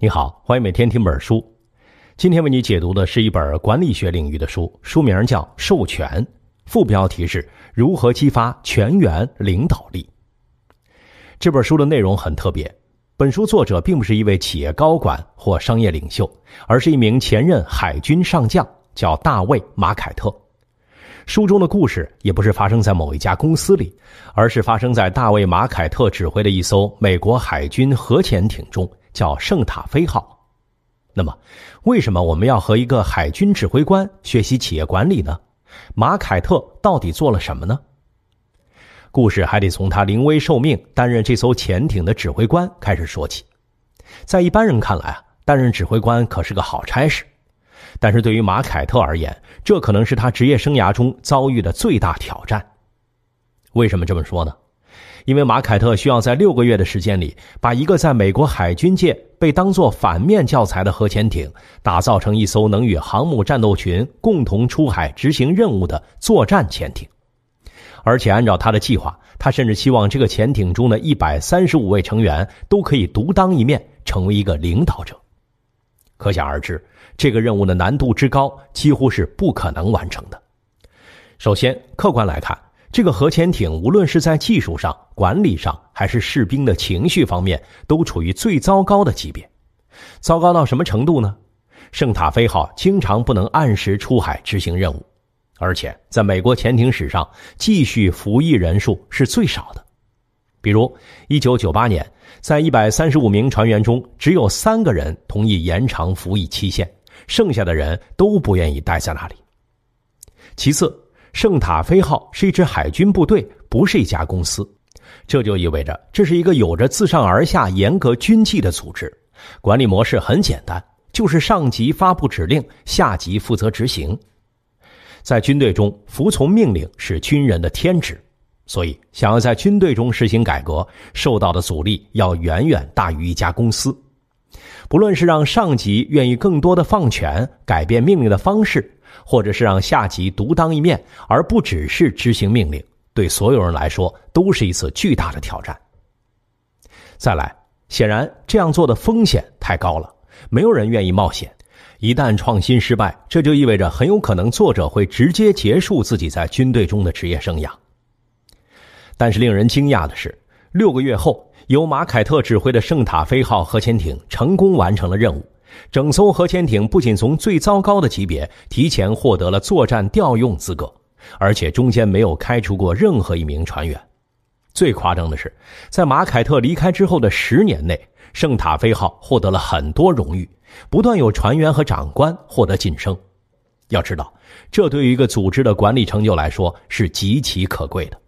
你好，欢迎每天听本书。今天为你解读的是一本管理学领域的书，书名叫《授权》，副标题是“如何激发全员领导力”。这本书的内容很特别，本书作者并不是一位企业高管或商业领袖，而是一名前任海军上将，叫大卫·马凯特。书中的故事也不是发生在某一家公司里，而是发生在大卫·马凯特指挥的一艘美国海军核潜艇中。叫圣塔菲号，那么，为什么我们要和一个海军指挥官学习企业管理呢？马凯特到底做了什么呢？故事还得从他临危受命担任这艘潜艇的指挥官开始说起。在一般人看来，啊，担任指挥官可是个好差事，但是对于马凯特而言，这可能是他职业生涯中遭遇的最大挑战。为什么这么说呢？因为马凯特需要在六个月的时间里，把一个在美国海军界被当作反面教材的核潜艇，打造成一艘能与航母战斗群共同出海执行任务的作战潜艇。而且，按照他的计划，他甚至希望这个潜艇中的135位成员都可以独当一面，成为一个领导者。可想而知，这个任务的难度之高，几乎是不可能完成的。首先，客观来看。这个核潜艇无论是在技术上、管理上，还是士兵的情绪方面，都处于最糟糕的级别。糟糕到什么程度呢？圣塔菲号经常不能按时出海执行任务，而且在美国潜艇史上，继续服役人数是最少的。比如，一九九八年，在一百三十五名船员中，只有三个人同意延长服役期限，剩下的人都不愿意待在那里。其次。圣塔菲号是一支海军部队，不是一家公司，这就意味着这是一个有着自上而下严格军纪的组织，管理模式很简单，就是上级发布指令，下级负责执行。在军队中，服从命令是军人的天职，所以想要在军队中实行改革，受到的阻力要远远大于一家公司。不论是让上级愿意更多的放权，改变命令的方式。或者是让下级独当一面，而不只是执行命令，对所有人来说都是一次巨大的挑战。再来，显然这样做的风险太高了，没有人愿意冒险。一旦创新失败，这就意味着很有可能作者会直接结束自己在军队中的职业生涯。但是令人惊讶的是，六个月后，由马凯特指挥的圣塔菲号核潜艇成功完成了任务。整艘核潜艇不仅从最糟糕的级别提前获得了作战调用资格，而且中间没有开除过任何一名船员。最夸张的是，在马凯特离开之后的十年内，圣塔菲号获得了很多荣誉，不断有船员和长官获得晋升。要知道，这对于一个组织的管理成就来说是极其可贵的。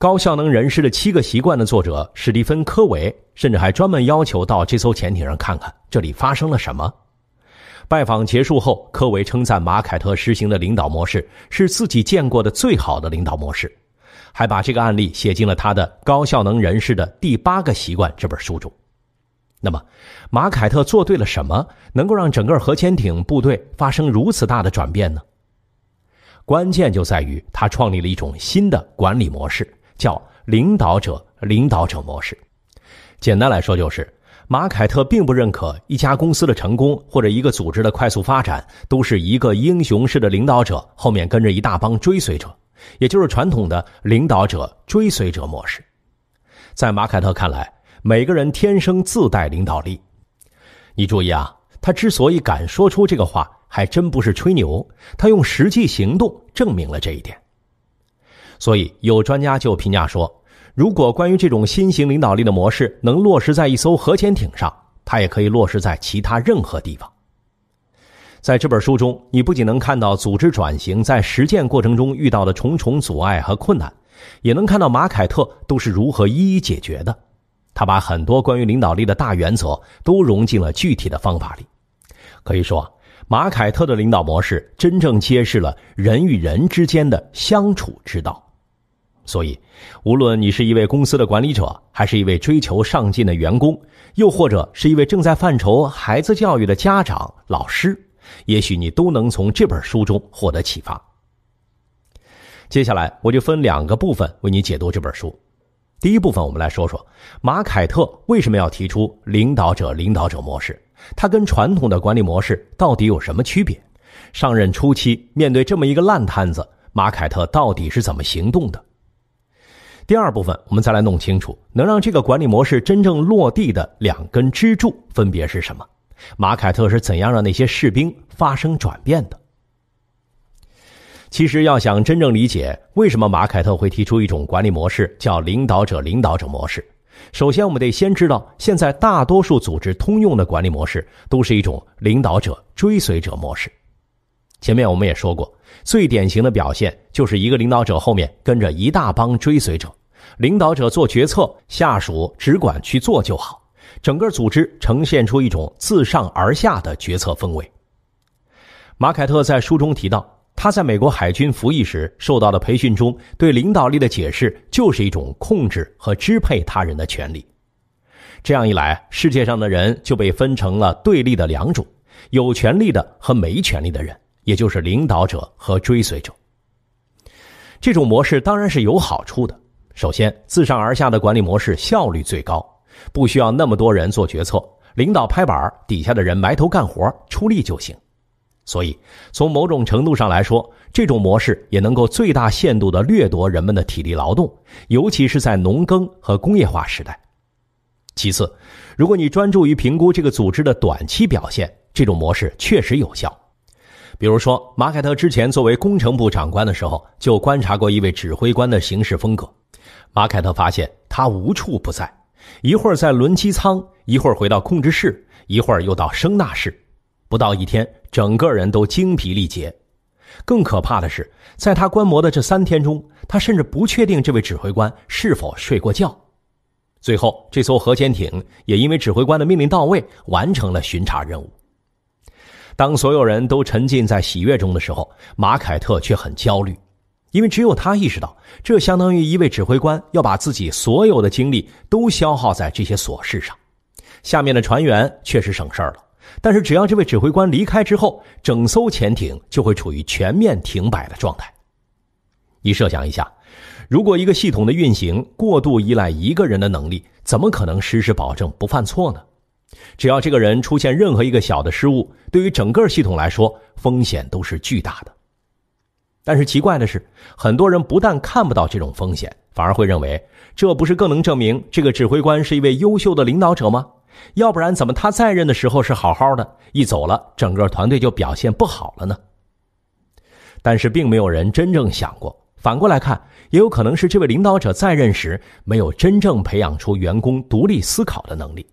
高效能人士的七个习惯的作者史蒂芬·科维甚至还专门要求到这艘潜艇上看看，这里发生了什么。拜访结束后，科维称赞马凯特实行的领导模式是自己见过的最好的领导模式，还把这个案例写进了他的《高效能人士的第八个习惯》这本书中。那么，马凯特做对了什么，能够让整个核潜艇部队发生如此大的转变呢？关键就在于他创立了一种新的管理模式。叫领导者领导者模式，简单来说就是，马凯特并不认可一家公司的成功或者一个组织的快速发展都是一个英雄式的领导者后面跟着一大帮追随者，也就是传统的领导者追随者模式。在马凯特看来，每个人天生自带领导力。你注意啊，他之所以敢说出这个话，还真不是吹牛，他用实际行动证明了这一点。所以，有专家就评价说，如果关于这种新型领导力的模式能落实在一艘核潜艇上，它也可以落实在其他任何地方。在这本书中，你不仅能看到组织转型在实践过程中遇到的重重阻碍和困难，也能看到马凯特都是如何一一解决的。他把很多关于领导力的大原则都融进了具体的方法里。可以说，马凯特的领导模式真正揭示了人与人之间的相处之道。所以，无论你是一位公司的管理者，还是一位追求上进的员工，又或者是一位正在犯愁孩子教育的家长、老师，也许你都能从这本书中获得启发。接下来，我就分两个部分为你解读这本书。第一部分，我们来说说马凯特为什么要提出“领导者领导者模式”，他跟传统的管理模式到底有什么区别？上任初期，面对这么一个烂摊子，马凯特到底是怎么行动的？第二部分，我们再来弄清楚能让这个管理模式真正落地的两根支柱分别是什么。马凯特是怎样让那些士兵发生转变的？其实，要想真正理解为什么马凯特会提出一种管理模式叫“领导者领导者模式”，首先我们得先知道，现在大多数组织通用的管理模式都是一种领导者追随者模式。前面我们也说过，最典型的表现就是一个领导者后面跟着一大帮追随者。领导者做决策，下属只管去做就好，整个组织呈现出一种自上而下的决策氛围。马凯特在书中提到，他在美国海军服役时受到的培训中，对领导力的解释就是一种控制和支配他人的权利。这样一来，世界上的人就被分成了对立的两种：有权利的和没权利的人，也就是领导者和追随者。这种模式当然是有好处的。首先，自上而下的管理模式效率最高，不需要那么多人做决策，领导拍板底下的人埋头干活出力就行。所以，从某种程度上来说，这种模式也能够最大限度的掠夺人们的体力劳动，尤其是在农耕和工业化时代。其次，如果你专注于评估这个组织的短期表现，这种模式确实有效。比如说，马凯特之前作为工程部长官的时候，就观察过一位指挥官的行事风格。马凯特发现他无处不在，一会儿在轮机舱，一会儿回到控制室，一会儿又到声纳室。不到一天，整个人都精疲力竭。更可怕的是，在他观摩的这三天中，他甚至不确定这位指挥官是否睡过觉。最后，这艘核潜艇也因为指挥官的命令到位，完成了巡查任务。当所有人都沉浸在喜悦中的时候，马凯特却很焦虑。因为只有他意识到，这相当于一位指挥官要把自己所有的精力都消耗在这些琐事上。下面的船员确实省事儿了，但是只要这位指挥官离开之后，整艘潜艇就会处于全面停摆的状态。你设想一下，如果一个系统的运行过度依赖一个人的能力，怎么可能时时保证不犯错呢？只要这个人出现任何一个小的失误，对于整个系统来说，风险都是巨大的。但是奇怪的是，很多人不但看不到这种风险，反而会认为这不是更能证明这个指挥官是一位优秀的领导者吗？要不然，怎么他在任的时候是好好的，一走了，整个团队就表现不好了呢？但是，并没有人真正想过。反过来看，也有可能是这位领导者在任时没有真正培养出员工独立思考的能力。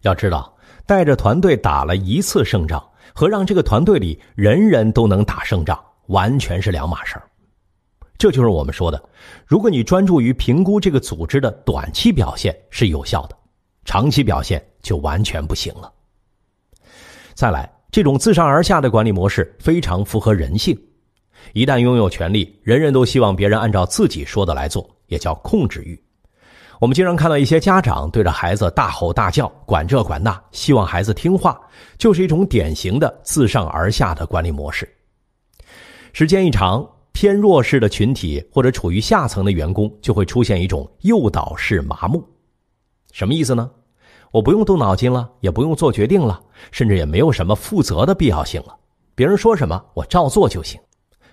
要知道，带着团队打了一次胜仗，和让这个团队里人人都能打胜仗。完全是两码事儿，这就是我们说的，如果你专注于评估这个组织的短期表现是有效的，长期表现就完全不行了。再来，这种自上而下的管理模式非常符合人性，一旦拥有权利，人人都希望别人按照自己说的来做，也叫控制欲。我们经常看到一些家长对着孩子大吼大叫，管这管那，希望孩子听话，就是一种典型的自上而下的管理模式。时间一长，偏弱势的群体或者处于下层的员工就会出现一种诱导式麻木，什么意思呢？我不用动脑筋了，也不用做决定了，甚至也没有什么负责的必要性了。别人说什么，我照做就行。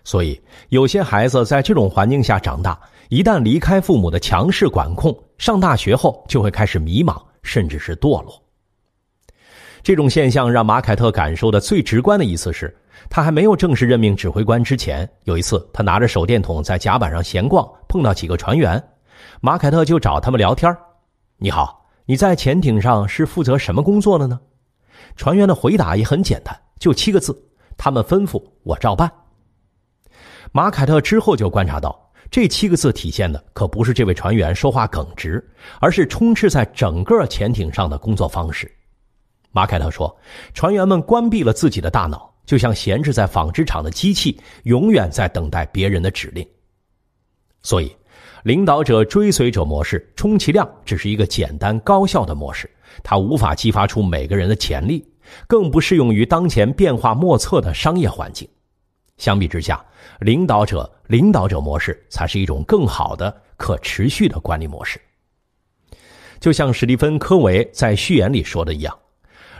所以，有些孩子在这种环境下长大，一旦离开父母的强势管控，上大学后就会开始迷茫，甚至是堕落。这种现象让马凯特感受的最直观的一次是，他还没有正式任命指挥官之前，有一次他拿着手电筒在甲板上闲逛，碰到几个船员，马凯特就找他们聊天你好，你在潜艇上是负责什么工作的呢？”船员的回答也很简单，就七个字：“他们吩咐我照办。”马凯特之后就观察到，这七个字体现的可不是这位船员说话耿直，而是充斥在整个潜艇上的工作方式。马凯特说：“船员们关闭了自己的大脑，就像闲置在纺织厂的机器，永远在等待别人的指令。所以，领导者追随者模式充其量只是一个简单高效的模式，它无法激发出每个人的潜力，更不适用于当前变化莫测的商业环境。相比之下，领导者领导者模式才是一种更好的、可持续的管理模式。就像史蒂芬·科维在序言里说的一样。”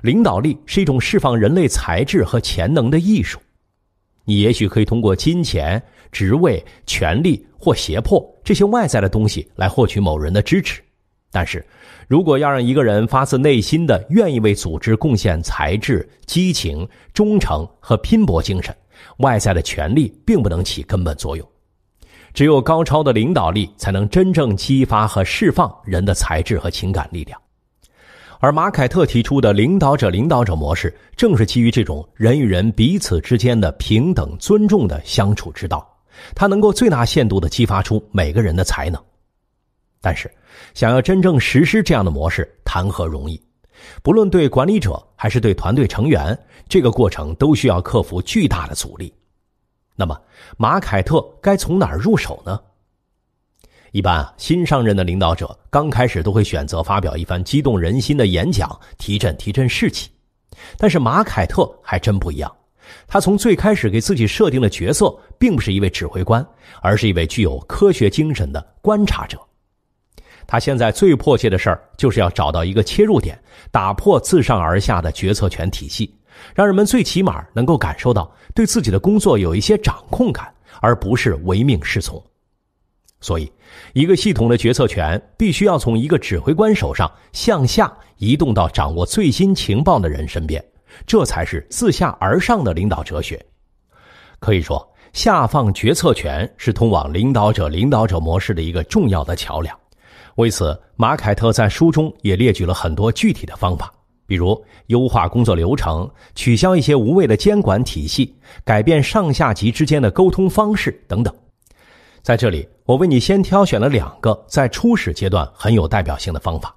领导力是一种释放人类才智和潜能的艺术。你也许可以通过金钱、职位、权力或胁迫这些外在的东西来获取某人的支持，但是，如果要让一个人发自内心的愿意为组织贡献才智、激情、忠诚和拼搏精神，外在的权力并不能起根本作用。只有高超的领导力才能真正激发和释放人的才智和情感力量。而马凯特提出的“领导者领导者模式”正是基于这种人与人彼此之间的平等尊重的相处之道，它能够最大限度地激发出每个人的才能。但是，想要真正实施这样的模式，谈何容易？不论对管理者还是对团队成员，这个过程都需要克服巨大的阻力。那么，马凯特该从哪儿入手呢？一般啊，新上任的领导者刚开始都会选择发表一番激动人心的演讲，提振提振士气。但是马凯特还真不一样，他从最开始给自己设定的角色并不是一位指挥官，而是一位具有科学精神的观察者。他现在最迫切的事儿就是要找到一个切入点，打破自上而下的决策权体系，让人们最起码能够感受到对自己的工作有一些掌控感，而不是唯命是从。所以，一个系统的决策权必须要从一个指挥官手上向下移动到掌握最新情报的人身边，这才是自下而上的领导哲学。可以说，下放决策权是通往领导者领导者模式的一个重要的桥梁。为此，马凯特在书中也列举了很多具体的方法，比如优化工作流程、取消一些无谓的监管体系、改变上下级之间的沟通方式等等。在这里，我为你先挑选了两个在初始阶段很有代表性的方法，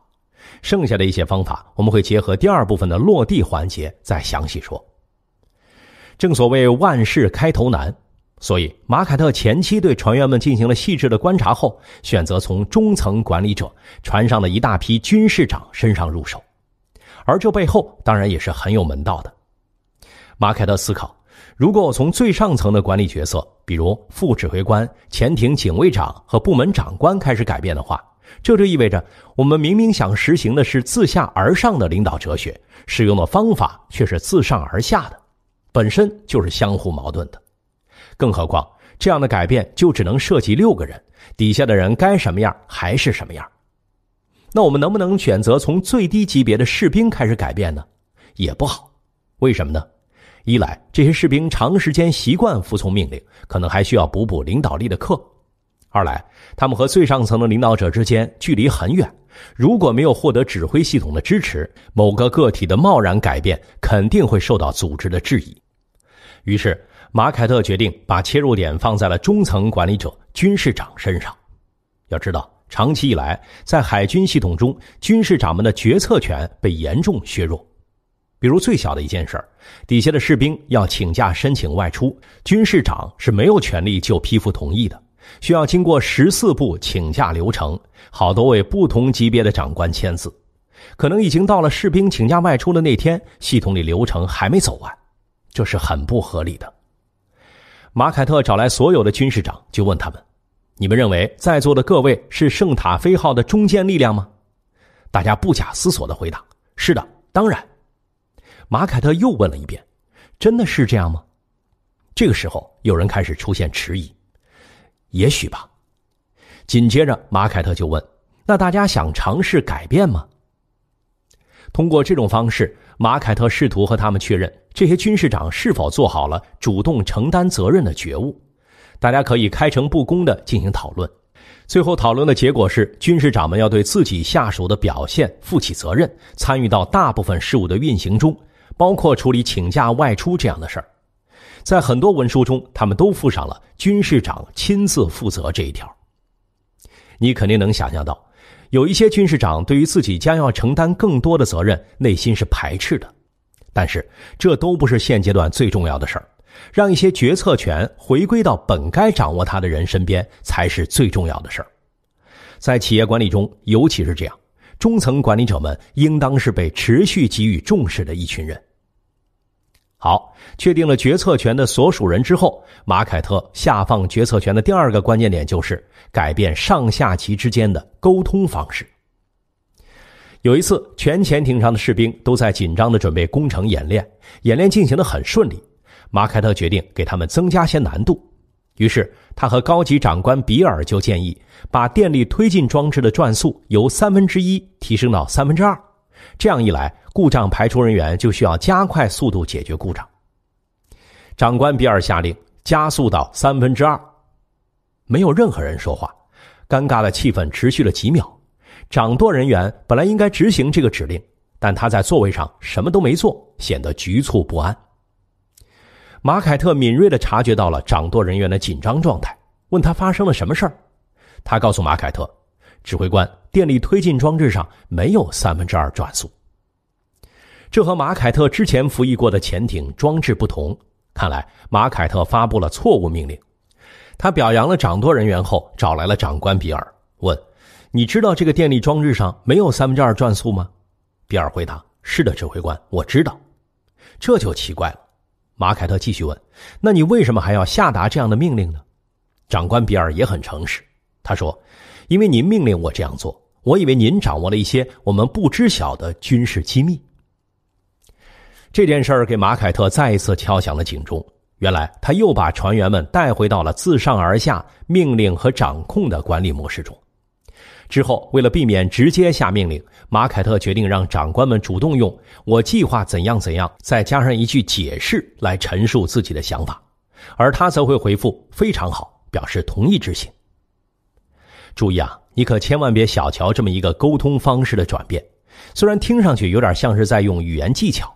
剩下的一些方法我们会结合第二部分的落地环节再详细说。正所谓万事开头难，所以马凯特前期对船员们进行了细致的观察后，选择从中层管理者、船上的一大批军事长身上入手，而这背后当然也是很有门道的。马凯特思考。如果我从最上层的管理角色，比如副指挥官、潜艇警卫长和部门长官开始改变的话，这就意味着我们明明想实行的是自下而上的领导哲学，使用的方法却是自上而下的，本身就是相互矛盾的。更何况，这样的改变就只能涉及六个人，底下的人该什么样还是什么样。那我们能不能选择从最低级别的士兵开始改变呢？也不好，为什么呢？一来，这些士兵长时间习惯服从命令，可能还需要补补领导力的课；二来，他们和最上层的领导者之间距离很远，如果没有获得指挥系统的支持，某个个体的贸然改变肯定会受到组织的质疑。于是，马凯特决定把切入点放在了中层管理者——军事长身上。要知道，长期以来，在海军系统中，军事长们的决策权被严重削弱。比如最小的一件事儿，底下的士兵要请假申请外出，军士长是没有权利就批复同意的，需要经过十四步请假流程，好多位不同级别的长官签字，可能已经到了士兵请假外出的那天，系统里流程还没走完，这是很不合理的。马凯特找来所有的军士长，就问他们：“你们认为在座的各位是圣塔菲号的中坚力量吗？”大家不假思索的回答：“是的，当然。”马凯特又问了一遍：“真的是这样吗？”这个时候，有人开始出现迟疑，“也许吧。”紧接着，马凯特就问：“那大家想尝试改变吗？”通过这种方式，马凯特试图和他们确认这些军事长是否做好了主动承担责任的觉悟。大家可以开诚布公的进行讨论。最后讨论的结果是，军事长们要对自己下属的表现负起责任，参与到大部分事务的运行中。包括处理请假外出这样的事儿，在很多文书中，他们都附上了军士长亲自负责这一条。你肯定能想象到，有一些军士长对于自己将要承担更多的责任，内心是排斥的。但是，这都不是现阶段最重要的事儿，让一些决策权回归到本该掌握他的人身边，才是最重要的事儿。在企业管理中，尤其是这样。中层管理者们应当是被持续给予重视的一群人。好，确定了决策权的所属人之后，马凯特下放决策权的第二个关键点就是改变上下级之间的沟通方式。有一次，全潜艇上的士兵都在紧张的准备攻城演练，演练进行的很顺利，马凯特决定给他们增加些难度。于是，他和高级长官比尔就建议把电力推进装置的转速由三分之一提升到三分之二。这样一来，故障排除人员就需要加快速度解决故障。长官比尔下令加速到三分之二，没有任何人说话，尴尬的气氛持续了几秒。掌舵人员本来应该执行这个指令，但他在座位上什么都没做，显得局促不安。马凯特敏锐的察觉到了掌舵人员的紧张状态，问他发生了什么事儿。他告诉马凯特，指挥官，电力推进装置上没有三分之二转速。这和马凯特之前服役过的潜艇装置不同，看来马凯特发布了错误命令。他表扬了掌舵人员后，找来了长官比尔，问：“你知道这个电力装置上没有三分之二转速吗？”比尔回答：“是的，指挥官，我知道。”这就奇怪了。马凯特继续问：“那你为什么还要下达这样的命令呢？”长官比尔也很诚实，他说：“因为您命令我这样做，我以为您掌握了一些我们不知晓的军事机密。”这件事儿给马凯特再一次敲响了警钟。原来他又把船员们带回到了自上而下命令和掌控的管理模式中。之后，为了避免直接下命令，马凯特决定让长官们主动用“我计划怎样怎样”，再加上一句解释来陈述自己的想法，而他则会回复“非常好”，表示同意执行。注意啊，你可千万别小瞧这么一个沟通方式的转变，虽然听上去有点像是在用语言技巧。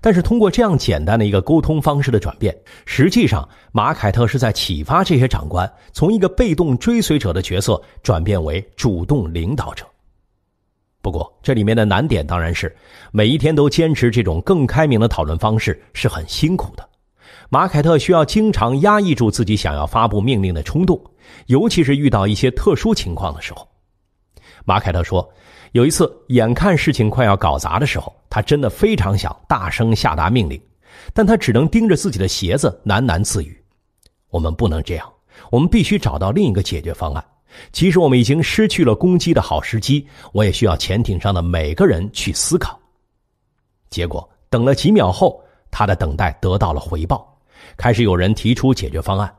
但是通过这样简单的一个沟通方式的转变，实际上马凯特是在启发这些长官从一个被动追随者的角色转变为主动领导者。不过这里面的难点当然是，每一天都坚持这种更开明的讨论方式是很辛苦的。马凯特需要经常压抑住自己想要发布命令的冲动，尤其是遇到一些特殊情况的时候。马凯特说。有一次，眼看事情快要搞砸的时候，他真的非常想大声下达命令，但他只能盯着自己的鞋子喃喃自语：“我们不能这样，我们必须找到另一个解决方案。即使我们已经失去了攻击的好时机，我也需要潜艇上的每个人去思考。”结果，等了几秒后，他的等待得到了回报，开始有人提出解决方案。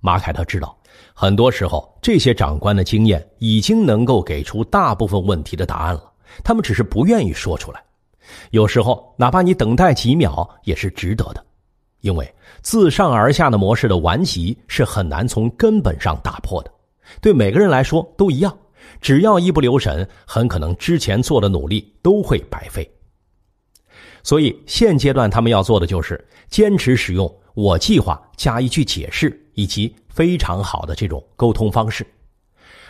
马凯特知道。很多时候，这些长官的经验已经能够给出大部分问题的答案了，他们只是不愿意说出来。有时候，哪怕你等待几秒也是值得的，因为自上而下的模式的顽疾是很难从根本上打破的，对每个人来说都一样。只要一不留神，很可能之前做的努力都会白费。所以，现阶段他们要做的就是坚持使用“我计划”加一句解释。以及非常好的这种沟通方式，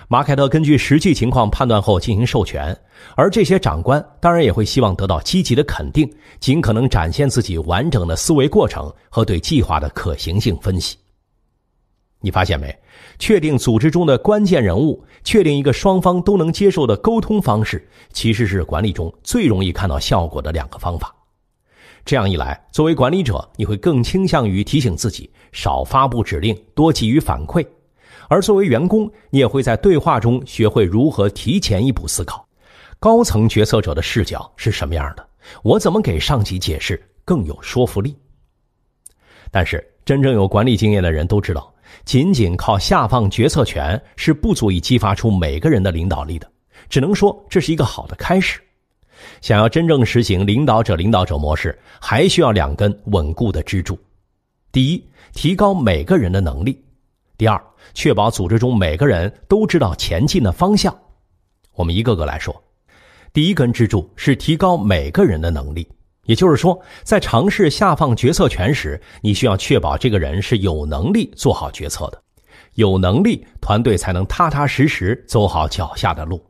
马凯特根据实际情况判断后进行授权，而这些长官当然也会希望得到积极的肯定，尽可能展现自己完整的思维过程和对计划的可行性分析。你发现没？确定组织中的关键人物，确定一个双方都能接受的沟通方式，其实是管理中最容易看到效果的两个方法。这样一来，作为管理者，你会更倾向于提醒自己少发布指令，多给予反馈；而作为员工，你也会在对话中学会如何提前一步思考。高层决策者的视角是什么样的？我怎么给上级解释更有说服力？但是，真正有管理经验的人都知道，仅仅靠下放决策权是不足以激发出每个人的领导力的，只能说这是一个好的开始。想要真正实行领导者领导者模式，还需要两根稳固的支柱：第一，提高每个人的能力；第二，确保组织中每个人都知道前进的方向。我们一个个来说。第一根支柱是提高每个人的能力，也就是说，在尝试下放决策权时，你需要确保这个人是有能力做好决策的。有能力，团队才能踏踏实实走好脚下的路。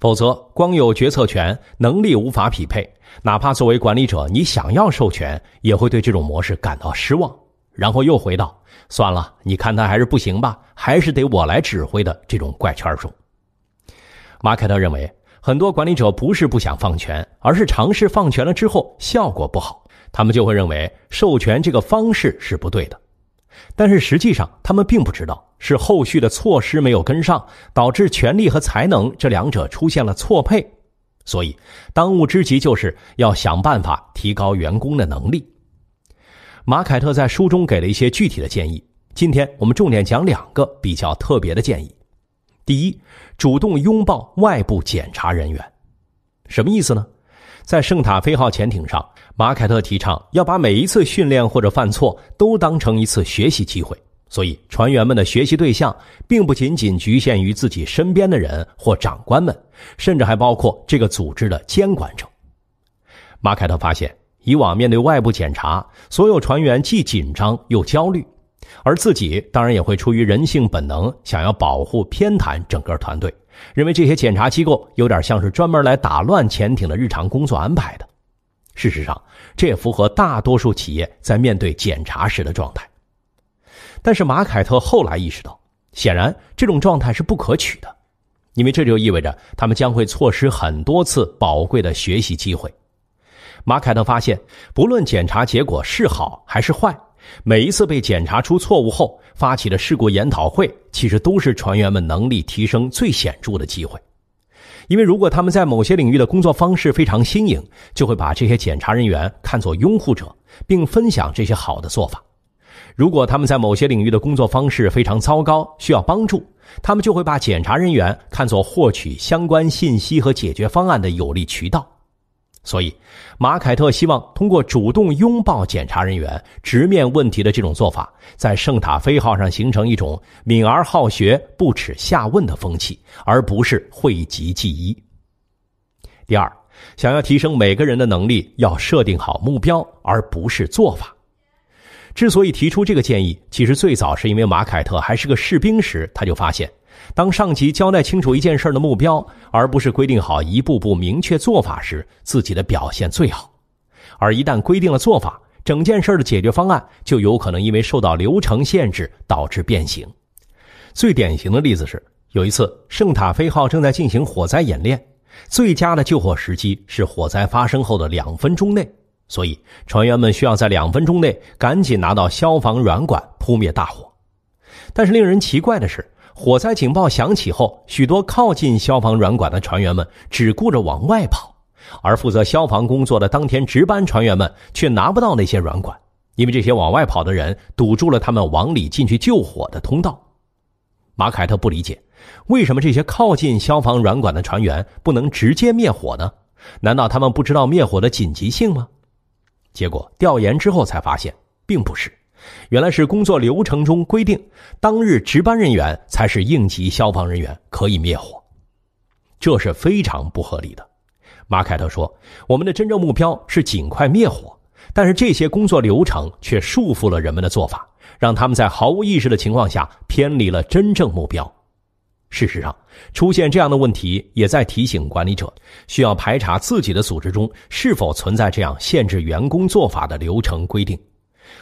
否则，光有决策权，能力无法匹配。哪怕作为管理者，你想要授权，也会对这种模式感到失望，然后又回到算了，你看他还是不行吧，还是得我来指挥的这种怪圈中。马凯特认为，很多管理者不是不想放权，而是尝试放权了之后效果不好，他们就会认为授权这个方式是不对的。但是实际上，他们并不知道，是后续的措施没有跟上，导致权力和才能这两者出现了错配。所以，当务之急就是要想办法提高员工的能力。马凯特在书中给了一些具体的建议，今天我们重点讲两个比较特别的建议：第一，主动拥抱外部检查人员，什么意思呢？在圣塔菲号潜艇上，马凯特提倡要把每一次训练或者犯错都当成一次学习机会，所以船员们的学习对象并不仅仅局限于自己身边的人或长官们，甚至还包括这个组织的监管者。马凯特发现，以往面对外部检查，所有船员既紧张又焦虑，而自己当然也会出于人性本能想要保护、偏袒整个团队。认为这些检查机构有点像是专门来打乱潜艇的日常工作安排的。事实上，这也符合大多数企业在面对检查时的状态。但是马凯特后来意识到，显然这种状态是不可取的，因为这就意味着他们将会错失很多次宝贵的学习机会。马凯特发现，不论检查结果是好还是坏。每一次被检查出错误后发起的事故研讨会，其实都是船员们能力提升最显著的机会。因为如果他们在某些领域的工作方式非常新颖，就会把这些检查人员看作拥护者，并分享这些好的做法；如果他们在某些领域的工作方式非常糟糕，需要帮助，他们就会把检查人员看作获取相关信息和解决方案的有力渠道。所以，马凯特希望通过主动拥抱检查人员、直面问题的这种做法，在圣塔菲号上形成一种敏而好学、不耻下问的风气，而不是讳疾忌医。第二，想要提升每个人的能力，要设定好目标，而不是做法。之所以提出这个建议，其实最早是因为马凯特还是个士兵时，他就发现。当上级交代清楚一件事的目标，而不是规定好一步步明确做法时，自己的表现最好；而一旦规定了做法，整件事的解决方案就有可能因为受到流程限制导致变形。最典型的例子是，有一次圣塔菲号正在进行火灾演练，最佳的救火时机是火灾发生后的两分钟内，所以船员们需要在两分钟内赶紧拿到消防软管扑灭大火。但是令人奇怪的是。火灾警报响起后，许多靠近消防软管的船员们只顾着往外跑，而负责消防工作的当天值班船员们却拿不到那些软管，因为这些往外跑的人堵住了他们往里进去救火的通道。马凯特不理解，为什么这些靠近消防软管的船员不能直接灭火呢？难道他们不知道灭火的紧急性吗？结果调研之后才发现，并不是。原来是工作流程中规定，当日值班人员才是应急消防人员，可以灭火。这是非常不合理的。马凯特说：“我们的真正目标是尽快灭火，但是这些工作流程却束缚了人们的做法，让他们在毫无意识的情况下偏离了真正目标。事实上，出现这样的问题也在提醒管理者，需要排查自己的组织中是否存在这样限制员工做法的流程规定。”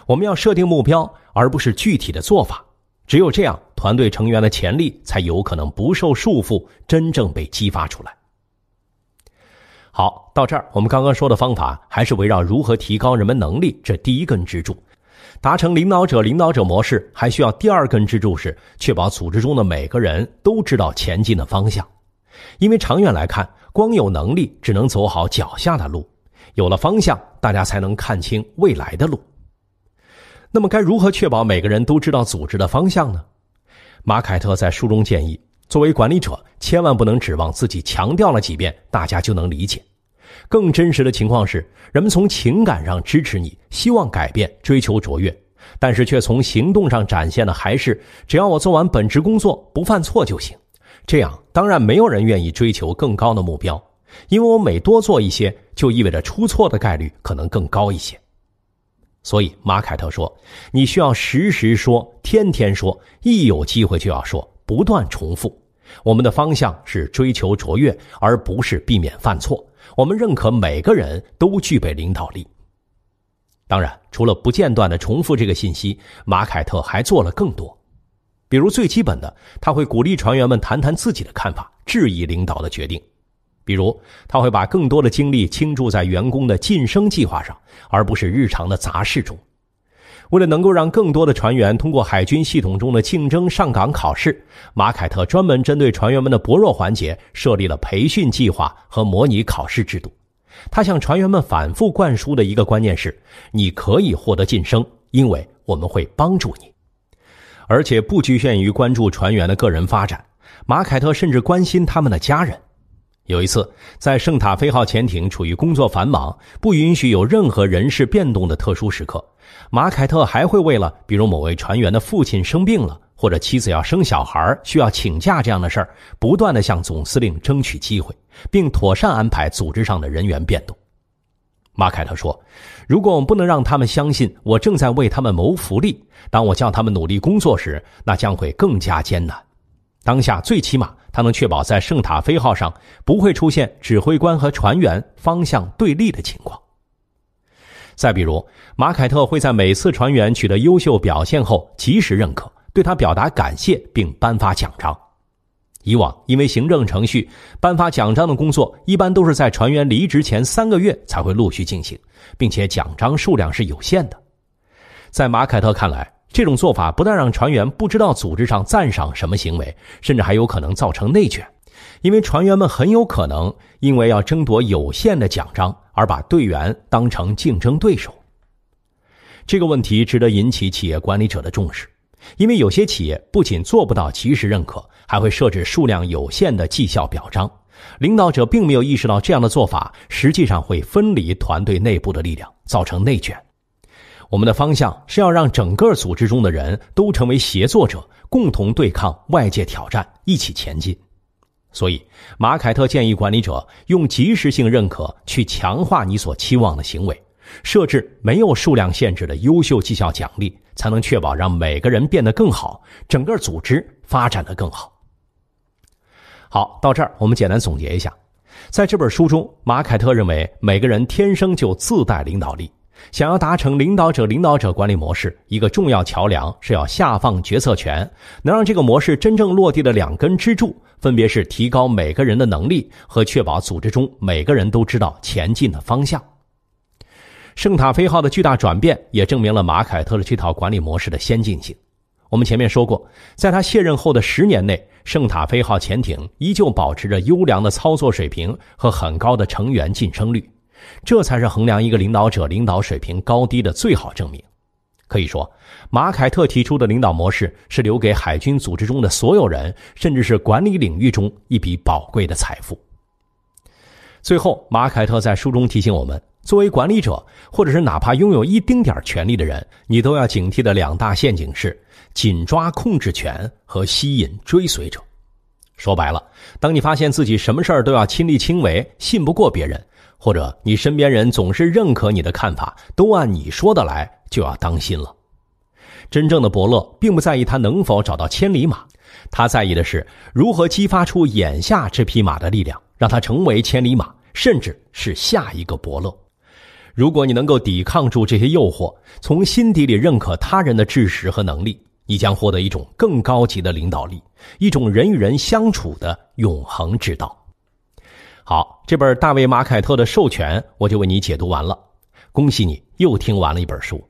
我们要设定目标，而不是具体的做法。只有这样，团队成员的潜力才有可能不受束缚，真正被激发出来。好，到这儿，我们刚刚说的方法还是围绕如何提高人们能力这第一根支柱。达成领导者领导者模式，还需要第二根支柱是确保组织中的每个人都知道前进的方向。因为长远来看，光有能力只能走好脚下的路，有了方向，大家才能看清未来的路。那么该如何确保每个人都知道组织的方向呢？马凯特在书中建议，作为管理者，千万不能指望自己强调了几遍，大家就能理解。更真实的情况是，人们从情感上支持你，希望改变，追求卓越，但是却从行动上展现的还是：只要我做完本职工作，不犯错就行。这样，当然没有人愿意追求更高的目标，因为我每多做一些，就意味着出错的概率可能更高一些。所以，马凯特说：“你需要时时说，天天说，一有机会就要说，不断重复。我们的方向是追求卓越，而不是避免犯错。我们认可每个人都具备领导力。当然，除了不间断的重复这个信息，马凯特还做了更多，比如最基本的，他会鼓励船员们谈谈自己的看法，质疑领导的决定。”比如，他会把更多的精力倾注在员工的晋升计划上，而不是日常的杂事中。为了能够让更多的船员通过海军系统中的竞争上岗考试，马凯特专门针对船员们的薄弱环节设立了培训计划和模拟考试制度。他向船员们反复灌输的一个观念是：你可以获得晋升，因为我们会帮助你。而且不局限于关注船员的个人发展，马凯特甚至关心他们的家人。有一次，在圣塔菲号潜艇处于工作繁忙、不允许有任何人事变动的特殊时刻，马凯特还会为了比如某位船员的父亲生病了，或者妻子要生小孩需要请假这样的事儿，不断的向总司令争取机会，并妥善安排组织上的人员变动。马凯特说：“如果我们不能让他们相信我正在为他们谋福利，当我叫他们努力工作时，那将会更加艰难。当下最起码。”他能确保在圣塔菲号上不会出现指挥官和船员方向对立的情况。再比如，马凯特会在每次船员取得优秀表现后及时认可，对他表达感谢并颁发奖章。以往，因为行政程序，颁发奖章的工作一般都是在船员离职前三个月才会陆续进行，并且奖章数量是有限的。在马凯特看来。这种做法不但让船员不知道组织上赞赏什么行为，甚至还有可能造成内卷，因为船员们很有可能因为要争夺有限的奖章而把队员当成竞争对手。这个问题值得引起企业管理者的重视，因为有些企业不仅做不到及时认可，还会设置数量有限的绩效表彰。领导者并没有意识到这样的做法实际上会分离团队内部的力量，造成内卷。我们的方向是要让整个组织中的人都成为协作者，共同对抗外界挑战，一起前进。所以，马凯特建议管理者用及时性认可去强化你所期望的行为，设置没有数量限制的优秀绩效奖励，才能确保让每个人变得更好，整个组织发展的更好。好，到这儿我们简单总结一下，在这本书中，马凯特认为每个人天生就自带领导力。想要达成领导者领导者管理模式，一个重要桥梁是要下放决策权，能让这个模式真正落地的两根支柱，分别是提高每个人的能力和确保组织中每个人都知道前进的方向。圣塔菲号的巨大转变也证明了马凯特的这套管理模式的先进性。我们前面说过，在他卸任后的十年内，圣塔菲号潜艇依旧保持着优良的操作水平和很高的成员晋升率。这才是衡量一个领导者领导水平高低的最好证明。可以说，马凯特提出的领导模式是留给海军组织中的所有人，甚至是管理领域中一笔宝贵的财富。最后，马凯特在书中提醒我们：，作为管理者，或者是哪怕拥有一丁点权力的人，你都要警惕的两大陷阱是：紧抓控制权和吸引追随者。说白了，当你发现自己什么事儿都要亲力亲为，信不过别人。或者你身边人总是认可你的看法，都按你说的来，就要当心了。真正的伯乐并不在意他能否找到千里马，他在意的是如何激发出眼下这匹马的力量，让他成为千里马，甚至是下一个伯乐。如果你能够抵抗住这些诱惑，从心底里认可他人的智识和能力，你将获得一种更高级的领导力，一种人与人相处的永恒之道。好，这本大卫·马凯特的《授权》，我就为你解读完了。恭喜你，又听完了一本书。